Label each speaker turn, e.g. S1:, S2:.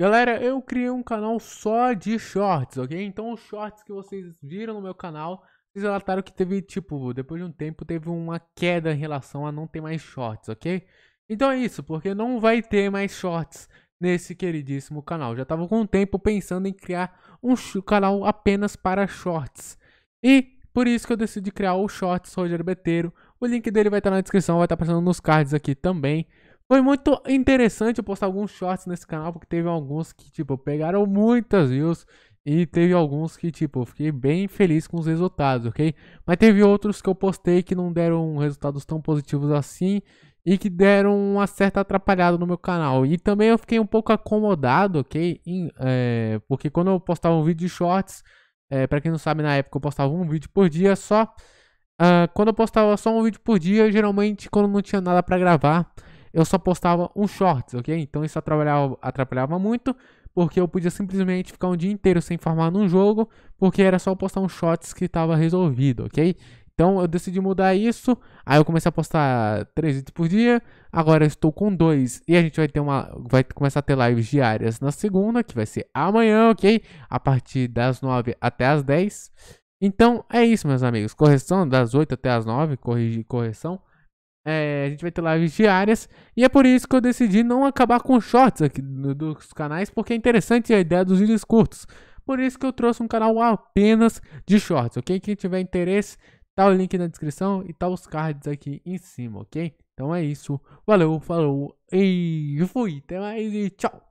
S1: Galera, eu criei um canal só de shorts, ok? Então os shorts que vocês viram no meu canal, vocês relataram que teve, tipo, depois de um tempo teve uma queda em relação a não ter mais shorts, ok? Então é isso, porque não vai ter mais shorts nesse queridíssimo canal. Já estava com o tempo pensando em criar um canal apenas para shorts. E por isso que eu decidi criar o Shorts Rogério Beteiro. O link dele vai estar tá na descrição, vai estar tá aparecendo nos cards aqui também. Foi muito interessante eu postar alguns shorts nesse canal, porque teve alguns que, tipo, pegaram muitas views. E teve alguns que, tipo, eu fiquei bem feliz com os resultados, ok? Mas teve outros que eu postei que não deram resultados tão positivos assim e que deram uma certa atrapalhada no meu canal. E também eu fiquei um pouco acomodado, ok? Em, é, porque quando eu postava um vídeo de shorts, é, para quem não sabe, na época eu postava um vídeo por dia só. Uh, quando eu postava só um vídeo por dia, geralmente quando não tinha nada para gravar, eu só postava um shorts, ok? Então isso atrapalhava, atrapalhava muito, porque eu podia simplesmente ficar um dia inteiro sem farmar num jogo, porque era só postar um shorts que estava resolvido, ok? Então eu decidi mudar isso. Aí eu comecei a postar três vídeos por dia. Agora eu estou com dois. E a gente vai ter uma. Vai começar a ter lives diárias na segunda, que vai ser amanhã, ok? A partir das nove até as dez. Então é isso, meus amigos. Correção das oito até as nove. Corrigir correção. É, a gente vai ter lives diárias. E é por isso que eu decidi não acabar com shorts aqui dos canais, porque é interessante a ideia dos vídeos curtos. Por isso que eu trouxe um canal apenas de shorts, ok? Quem tiver interesse, tá o link na descrição e tá os cards aqui em cima, ok? Então é isso. Valeu, falou e fui. Até mais e tchau.